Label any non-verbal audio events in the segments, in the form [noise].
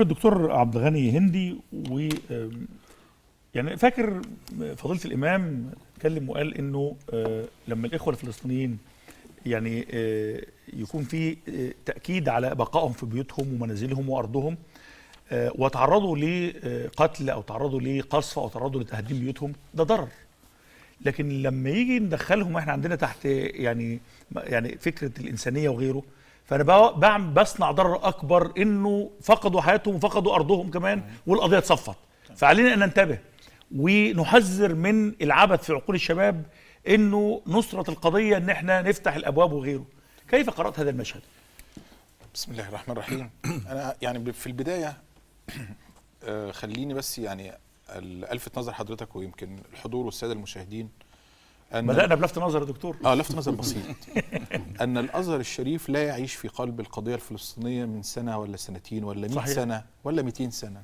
فاكر الدكتور عبد الغني هندي و يعني فاكر فضيله الامام اتكلم وقال انه آه، لما الاخوه الفلسطينيين يعني آه، يكون في آه، تاكيد على بقائهم في بيوتهم ومنازلهم وارضهم وتعرضوا لقتل او تعرضوا لقصف او تعرضوا لتهديم بيوتهم ده ضرر لكن لما يجي ندخلهم احنا عندنا تحت يعني يعني فكره الانسانيه وغيره فانا بعمل بصنع ضرر اكبر انه فقدوا حياتهم وفقدوا ارضهم كمان والقضيه اتصفت فعلينا ان ننتبه ونحذر من العبث في عقول الشباب انه نصره القضيه ان احنا نفتح الابواب وغيره كيف قرات هذا المشهد بسم الله الرحمن الرحيم انا يعني في البدايه آه، خليني بس يعني الفت نظر حضرتك ويمكن الحضور والساده المشاهدين أن بدأنا بلفت نظر يا دكتور اه لفت نظر بسيط [laughs] أن الأزهر الشريف لا يعيش في قلب القضية الفلسطينية من سنة ولا سنتين ولا 100 سنة ولا 200 سنة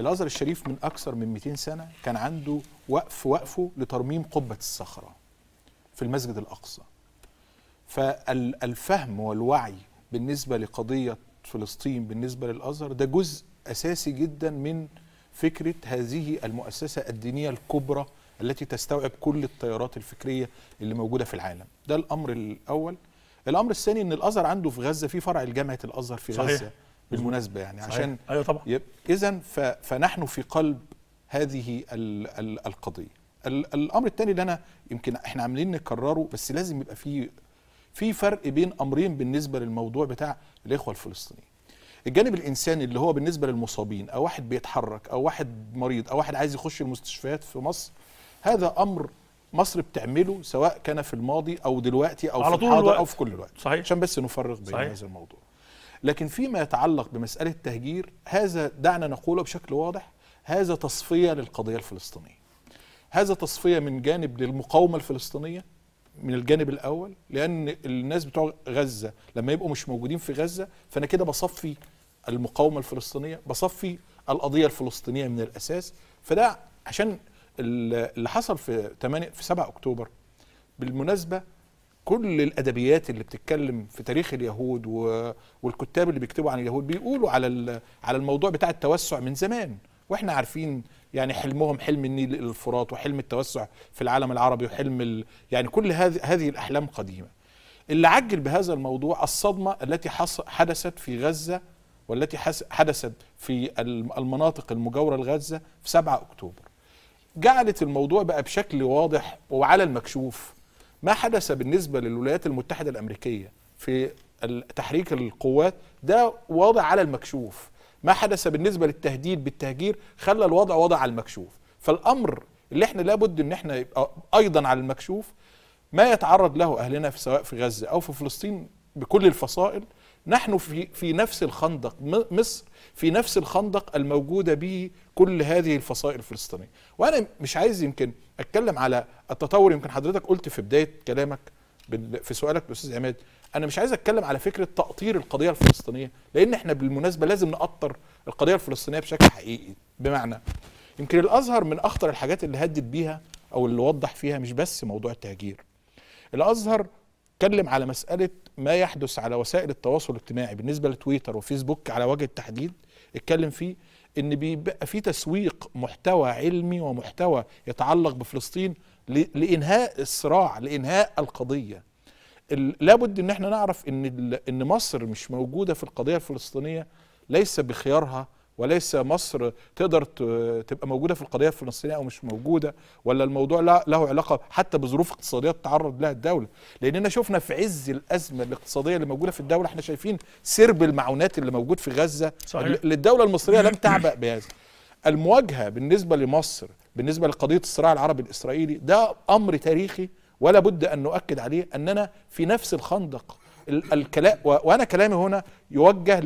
الأزهر الشريف من أكثر من 200 سنة كان عنده وقف وقفه لترميم قبة الصخرة في المسجد الأقصى فالفهم والوعي بالنسبة لقضية فلسطين بالنسبة للأزهر ده جزء أساسي جدا من فكرة هذه المؤسسة الدينية الكبرى التي تستوعب كل التيارات الفكريه اللي موجوده في العالم ده الامر الاول الامر الثاني ان الازهر عنده في غزه في فرع لجامعه الازهر في صحيح. غزه بالمناسبه يعني صحيح. عشان ايوه طبعا يب... اذا ف... فنحن في قلب هذه ال... ال... القضيه ال... الامر الثاني اللي انا يمكن احنا عاملين نكرره بس لازم يبقى في في فرق بين امرين بالنسبه للموضوع بتاع الاخوه الفلسطينيين الجانب الانساني اللي هو بالنسبه للمصابين او واحد بيتحرك او واحد مريض او واحد عايز يخش المستشفيات في مصر هذا امر مصر بتعمله سواء كان في الماضي او دلوقتي او في الحاضر الوقت. او في كل الوقت صحيح. عشان بس نفرق بين صحيح. هذا الموضوع لكن فيما يتعلق بمساله التهجير هذا دعنا نقوله بشكل واضح هذا تصفيه للقضيه الفلسطينيه هذا تصفيه من جانب للمقاومه الفلسطينيه من الجانب الاول لان الناس بتوع غزه لما يبقوا مش موجودين في غزه فانا كده بصفي المقاومه الفلسطينيه بصفي القضيه الفلسطينيه من الاساس فده عشان اللي حصل في 8 في 7 اكتوبر بالمناسبه كل الادبيات اللي بتتكلم في تاريخ اليهود والكتاب اللي بيكتبوا عن اليهود بيقولوا على على الموضوع بتاع التوسع من زمان واحنا عارفين يعني حلمهم حلم النيل الفرات وحلم التوسع في العالم العربي وحلم ال... يعني كل هذه هذه الاحلام قديمه اللي عجل بهذا الموضوع الصدمه التي حدثت في غزه والتي حدثت في المناطق المجاوره لغزه في 7 اكتوبر جعلت الموضوع بقى بشكل واضح وعلى المكشوف ما حدث بالنسبة للولايات المتحدة الأمريكية في تحريك القوات ده وضع على المكشوف ما حدث بالنسبة للتهديد بالتهجير خلى الوضع وضع على المكشوف فالأمر اللي احنا لابد ان احنا يبقى أيضا على المكشوف ما يتعرض له أهلنا في سواء في غزة أو في فلسطين بكل الفصائل نحن في في نفس الخندق مصر في نفس الخندق الموجوده به كل هذه الفصائل الفلسطينيه وانا مش عايز يمكن اتكلم على التطور يمكن حضرتك قلت في بدايه كلامك في سؤالك الاستاذ عماد انا مش عايز اتكلم على فكره تقطير القضيه الفلسطينيه لان احنا بالمناسبه لازم نقطر القضيه الفلسطينيه بشكل حقيقي بمعنى يمكن الازهر من اخطر الحاجات اللي هدد بيها او اللي وضح فيها مش بس موضوع التهجير الازهر اتكلم على مساله ما يحدث على وسائل التواصل الاجتماعي بالنسبه لتويتر وفيسبوك على وجه التحديد اتكلم فيه ان بيبقى في تسويق محتوى علمي ومحتوى يتعلق بفلسطين لانهاء الصراع لانهاء القضيه لابد ان احنا نعرف ان ان مصر مش موجوده في القضيه الفلسطينيه ليس بخيارها وليس مصر تقدر تبقى موجوده في القضيه الفلسطينيه او مش موجوده ولا الموضوع له علاقه حتى بظروف اقتصاديه تتعرض لها الدوله لاننا شفنا في عز الازمه الاقتصاديه اللي موجوده في الدوله احنا شايفين سرب المعونات اللي موجود في غزه صحيح. للدوله المصريه لم تعبأ بهذا المواجهه بالنسبه لمصر بالنسبه لقضيه الصراع العربي الاسرائيلي ده امر تاريخي ولا بد ان نؤكد عليه اننا في نفس الخندق الكلام وانا كلامي هنا يوجه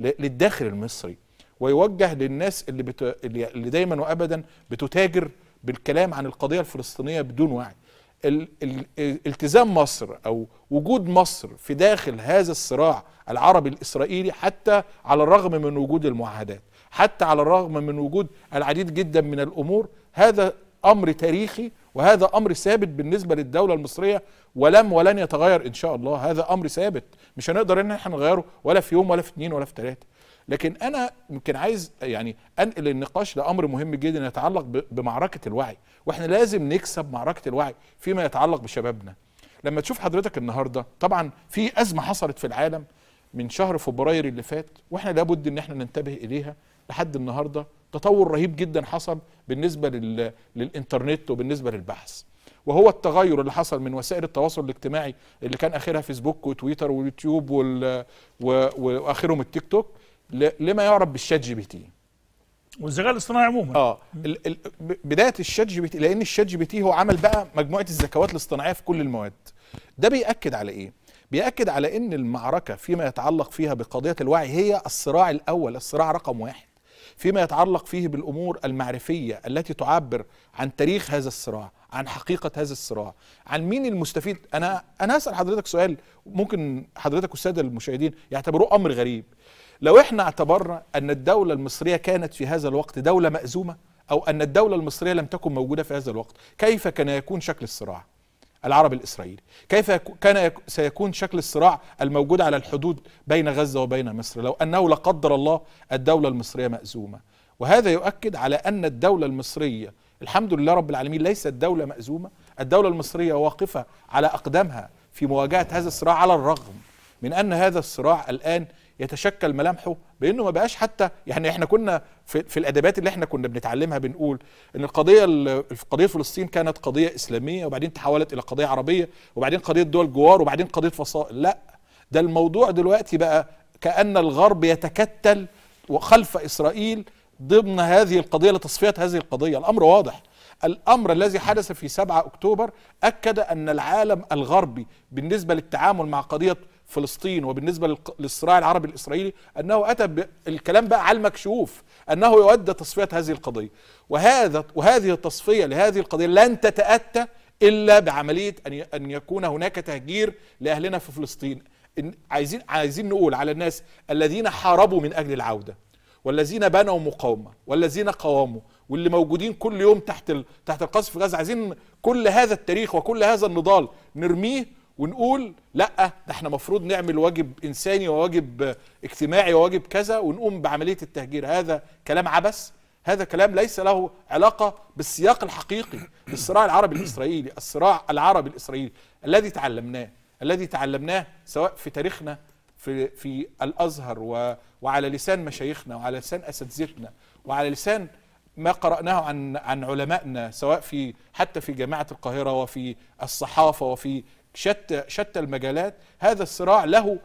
للداخل المصري ويوجه للناس اللي, بت... اللي دايما وابدا بتتاجر بالكلام عن القضيه الفلسطينيه بدون وعي ال... ال... التزام مصر او وجود مصر في داخل هذا الصراع العربي الاسرائيلي حتى على الرغم من وجود المعاهدات حتى على الرغم من وجود العديد جدا من الامور هذا امر تاريخي وهذا امر ثابت بالنسبه للدوله المصريه ولم ولن يتغير ان شاء الله هذا امر ثابت مش هنقدر ان احنا نغيره ولا في يوم ولا في اثنين ولا في ثلاثه لكن انا يمكن عايز يعني انقل النقاش لامر مهم جدا يتعلق بمعركه الوعي واحنا لازم نكسب معركه الوعي فيما يتعلق بشبابنا لما تشوف حضرتك النهارده طبعا في ازمه حصلت في العالم من شهر فبراير اللي فات واحنا لابد ان احنا ننتبه اليها لحد النهارده تطور رهيب جدا حصل بالنسبه لل... للانترنت وبالنسبه للبحث وهو التغير اللي حصل من وسائل التواصل الاجتماعي اللي كان اخرها فيسبوك وتويتر ويوتيوب وال... و... واخرهم التيك توك لما يعرف بالشات جي بي تي والذكاء الاصطناعي عموما اه ال ال بدايه الشات جي بي تي لان الشات جي بي تي هو عمل بقى مجموعه الذكوات الاصطناعيه في كل المواد ده بيأكد على ايه بيأكد على ان المعركه فيما يتعلق فيها بقضيه الوعي هي الصراع الاول الصراع رقم واحد فيما يتعلق فيه بالامور المعرفيه التي تعبر عن تاريخ هذا الصراع عن حقيقه هذا الصراع عن مين المستفيد انا انا اسال حضرتك سؤال ممكن حضرتك والساده المشاهدين يعتبروه امر غريب لو احنا اعتبرنا ان الدوله المصريه كانت في هذا الوقت دوله مأزومه او ان الدوله المصريه لم تكن موجوده في هذا الوقت كيف كان يكون شكل الصراع العربي الإسرائيلي كيف كان سيكون شكل الصراع الموجود على الحدود بين غزة وبين مصر لو أنه لا قدر الله الدولة المصرية مأزومة وهذا يؤكد على أن الدولة المصرية الحمد لله رب العالمين ليست دولة مأزومة الدولة المصرية واقفة على أقدامها في مواجهة هذا الصراع على الرغم من أن هذا الصراع الآن يتشكل ملامحه بانه ما بقاش حتى يعني احنا كنا في, في الادبات اللي احنا كنا بنتعلمها بنقول ان القضيه قضيه فلسطين كانت قضيه اسلاميه وبعدين تحولت الى قضيه عربيه وبعدين قضيه دول جوار وبعدين قضيه فصائل لا ده الموضوع دلوقتي بقى كان الغرب يتكتل وخلف اسرائيل ضمن هذه القضيه لتصفيه هذه القضيه الامر واضح الامر الذي حدث في 7 اكتوبر اكد ان العالم الغربي بالنسبه للتعامل مع قضيه فلسطين وبالنسبه للصراع العربي الاسرائيلي انه اتى الكلام بقى على المكشوف انه يؤدى تصفيه هذه القضيه وهذا وهذه التصفيه لهذه القضيه لن تتاتى الا بعمليه ان ان يكون هناك تهجير لاهلنا في فلسطين عايزين عايزين نقول على الناس الذين حاربوا من اجل العوده والذين بنوا مقاومه والذين قاوموا واللي موجودين كل يوم تحت تحت القصف في غزه عايزين كل هذا التاريخ وكل هذا النضال نرميه ونقول لا ده احنا مفروض نعمل واجب انساني وواجب اجتماعي وواجب كذا ونقوم بعمليه التهجير هذا كلام عبث هذا كلام ليس له علاقه بالسياق الحقيقي الصراع العربي الاسرائيلي الصراع العربي الاسرائيلي الذي تعلمناه الذي تعلمناه سواء في تاريخنا في في الازهر و وعلى لسان مشايخنا وعلى لسان اساتذتنا وعلى لسان ما قرأناه عن عن علمائنا سواء في حتى في جامعة القاهرة وفي الصحافة وفي شتى شتى المجالات هذا الصراع له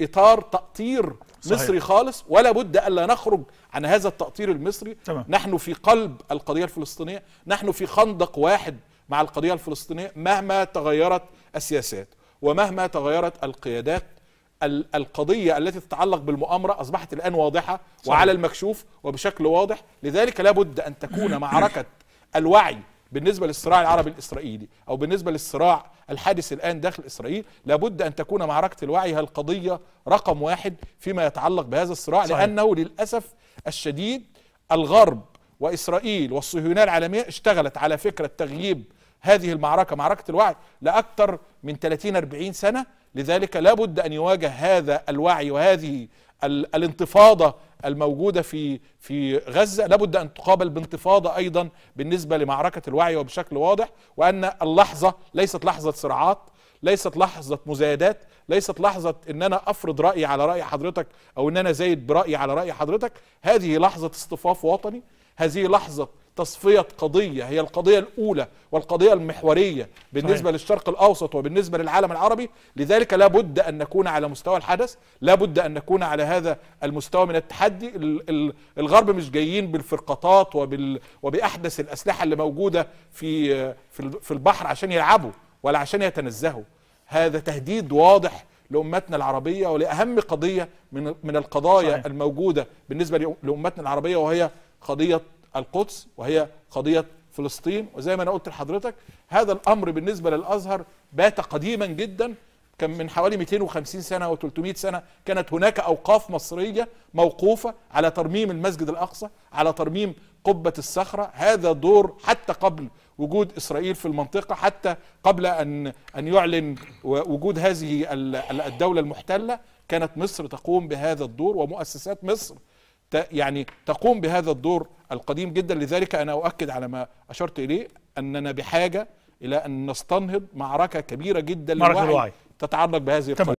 اطار تاطير صحيح. مصري خالص ولا بد الا نخرج عن هذا التاطير المصري تمام. نحن في قلب القضيه الفلسطينيه نحن في خندق واحد مع القضيه الفلسطينيه مهما تغيرت السياسات ومهما تغيرت القيادات القضية التي تتعلق بالمؤامرة أصبحت الآن واضحة صحيح. وعلى المكشوف وبشكل واضح لذلك لابد أن تكون [clears throat] معركة الوعي بالنسبه للصراع العربي الاسرائيلي او بالنسبه للصراع الحادث الان داخل اسرائيل لابد ان تكون معركه الوعي هي القضيه رقم واحد فيما يتعلق بهذا الصراع صحيح. لانه للاسف الشديد الغرب واسرائيل والصهيونيه العالميه اشتغلت على فكره تغييب هذه المعركه معركه الوعي لاكثر من 30 40 سنه لذلك لابد ان يواجه هذا الوعي وهذه الانتفاضه الموجودة في في غزة لابد أن تقابل بانتفاضة أيضا بالنسبة لمعركة الوعي وبشكل واضح وأن اللحظة ليست لحظة صراعات ليست لحظة مزايدات ليست لحظة ان انا افرض رأيي على رأي حضرتك او ان انا زايد برأيي على رأي حضرتك هذه لحظة اصطفاف وطني هذه لحظة تصفية قضية هي القضية الأولى والقضية المحورية بالنسبة صحيح. للشرق الأوسط وبالنسبة للعالم العربي لذلك لا بد أن نكون على مستوى الحدث لا بد أن نكون على هذا المستوى من التحدي الغرب مش جايين بالفرقاطات وبال وبأحدث الأسلحة اللي موجودة في في البحر عشان يلعبوا ولا عشان يتنزهوا هذا تهديد واضح لأمتنا العربية ولأهم قضية من من القضايا صحيح. الموجودة بالنسبة لأمتنا العربية وهي قضية القدس وهي قضية فلسطين وزي ما أنا قلت لحضرتك هذا الأمر بالنسبة للأزهر بات قديما جدا كان من حوالي 250 سنة أو 300 سنة كانت هناك أوقاف مصرية موقوفة على ترميم المسجد الأقصى على ترميم قبة الصخرة هذا دور حتى قبل وجود إسرائيل في المنطقة حتى قبل أن أن يعلن وجود هذه الدولة المحتلة كانت مصر تقوم بهذا الدور ومؤسسات مصر يعني تقوم بهذا الدور القديم جدا لذلك انا اؤكد على ما اشرت اليه اننا بحاجه الى ان نستنهض معركه كبيره جدا للوعي تتعلق بهذه القضيه